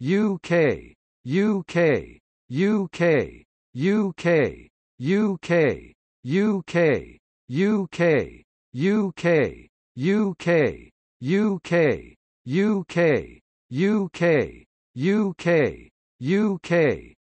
UK, UK, UK, UK, UK, UK, UK, UK, UK, UK, UK, UK, UK, UK,